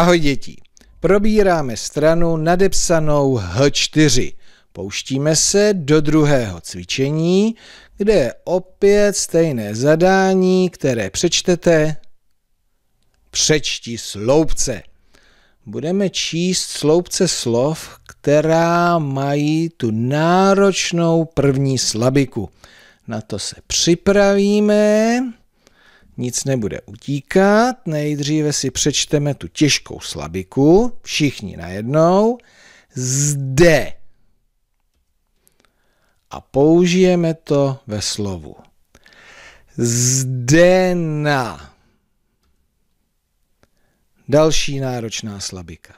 Ahoj děti, probíráme stranu nadepsanou H4. Pouštíme se do druhého cvičení, kde je opět stejné zadání, které přečtete. Přečti sloupce. Budeme číst sloupce slov, která mají tu náročnou první slabiku. Na to se připravíme nic nebude utíkat. Nejdříve si přečteme tu těžkou slabiku, všichni najednou, zde. A použijeme to ve slovu. Zde na. Další náročná slabika.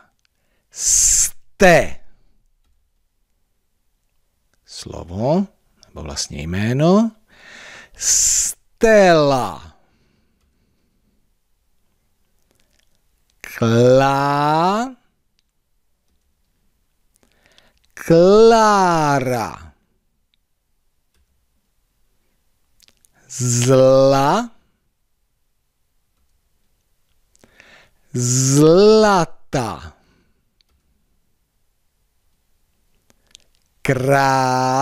Ste. Slovo, nebo vlastně jméno. Stela. Klá, Klára, zla, zlata, krá,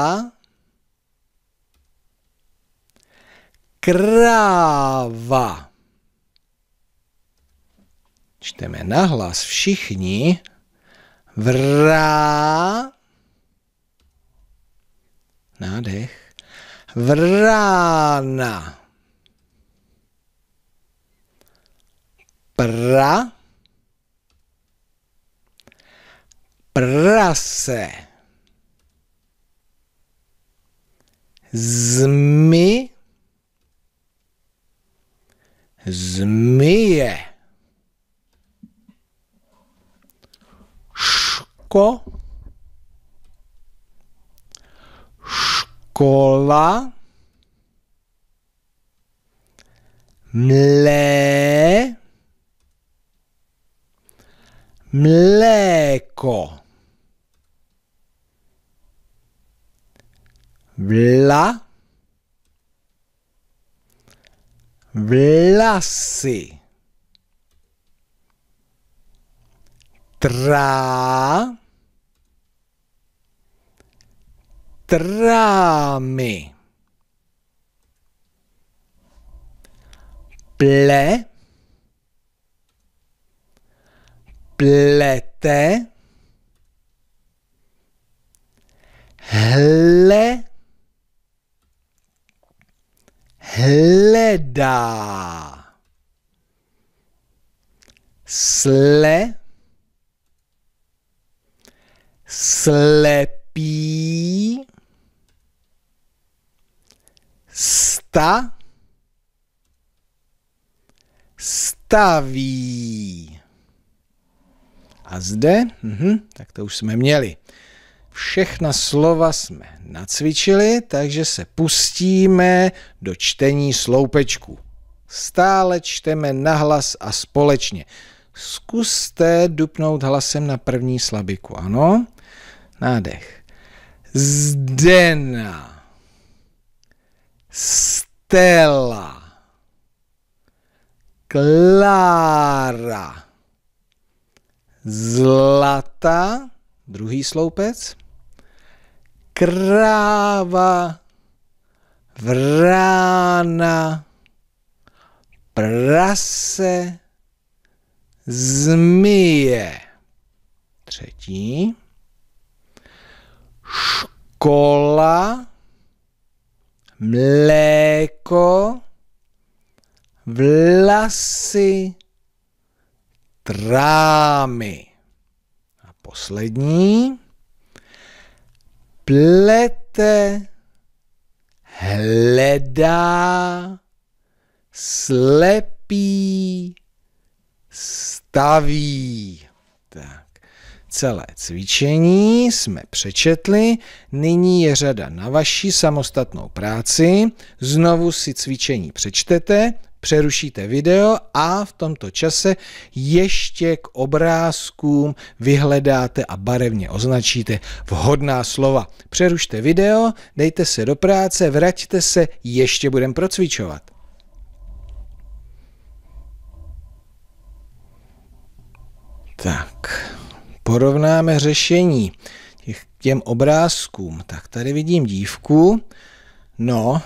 krava čteme nahlas všichni, vrá, nádech, vrána, pra, prase, zmy, zmije. Sco. Scuola. Mle. Mleco. Vla. Vlasy. Tra. trámy. Ple, plete, hle, hledá, sle, slepí, sta staví. A zde, mhm, tak to už jsme měli. Všechna slova jsme nacvičili, takže se pustíme do čtení sloupečku. Stále čteme nahlas a společně. Zkuste dupnout hlasem na první slabiku, ano? Nádech. Zdena. Stella, Klára, Zlata, druhý sloupec, Kráva, Vrána, Prase, Zmije, třetí, Škola, mléko, vlasy, trámy. A poslední. Plete, hledá, slepí, staví. Tak. Celé cvičení jsme přečetli, nyní je řada na vaší samostatnou práci. Znovu si cvičení přečtete, přerušíte video a v tomto čase ještě k obrázkům vyhledáte a barevně označíte vhodná slova. Přerušte video, dejte se do práce, vraťte se, ještě budeme procvičovat. Tak porovnáme řešení těch, těm obrázkům, tak tady vidím dívku, no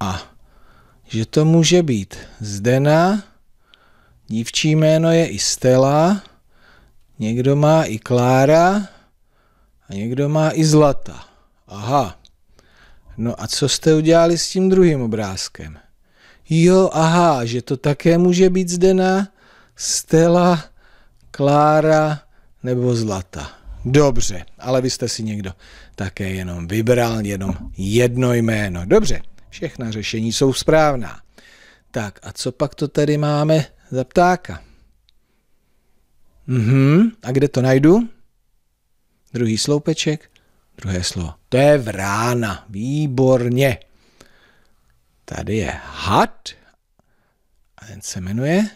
a že to může být Zdena, dívčí jméno je i Stella, někdo má i Klára a někdo má i Zlata. Aha. No a co jste udělali s tím druhým obrázkem? Jo, aha, že to také může být Zdena, Stella, Klára nebo zlata. Dobře, ale vy jste si někdo také jenom vybral jenom jedno jméno. Dobře, všechna řešení jsou správná. Tak a co pak to tady máme za ptáka? Mhm, a kde to najdu? Druhý sloupeček, druhé slovo. To je vrána, výborně. Tady je had a ten se jmenuje?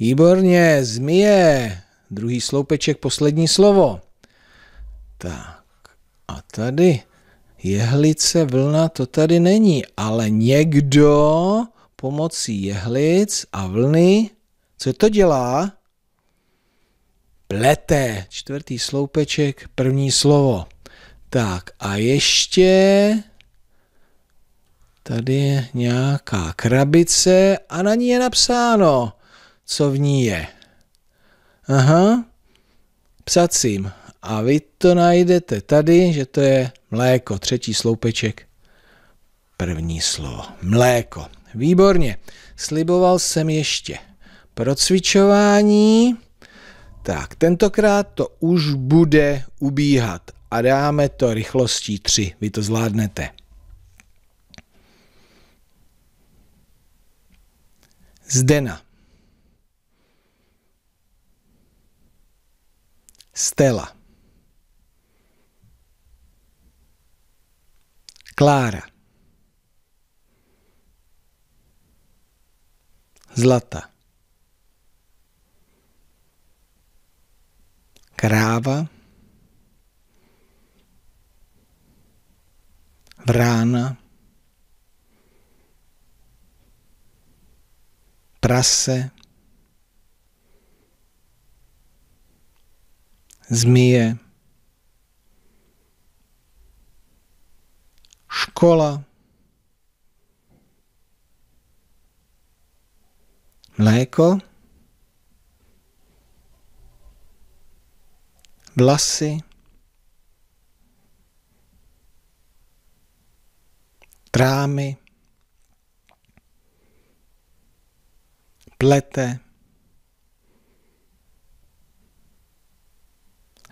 Výborně, zmije. Druhý sloupeček, poslední slovo. Tak. A tady jehlice, vlna, to tady není, ale někdo pomocí jehlic a vlny, co to dělá? Plete. Čtvrtý sloupeček, první slovo. Tak a ještě tady je nějaká krabice a na ní je napsáno, co v ní je aha, psacím. A vy to najdete tady, že to je mléko, třetí sloupeček. První slovo, mléko. Výborně, sliboval jsem ještě procvičování. Tak, tentokrát to už bude ubíhat a dáme to rychlostí 3. Vy to zvládnete. Zdena. Stella. Klára. Zlata. Kráva. Vrána. Prase. zmije, škola, mléko, vlasy, trámy, plete,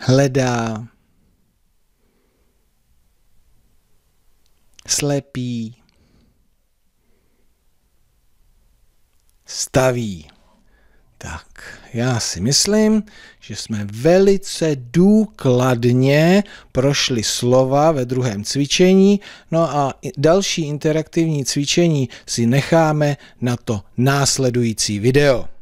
hledá, slepí, staví. Tak, já si myslím, že jsme velice důkladně prošli slova ve druhém cvičení. No a další interaktivní cvičení si necháme na to následující video.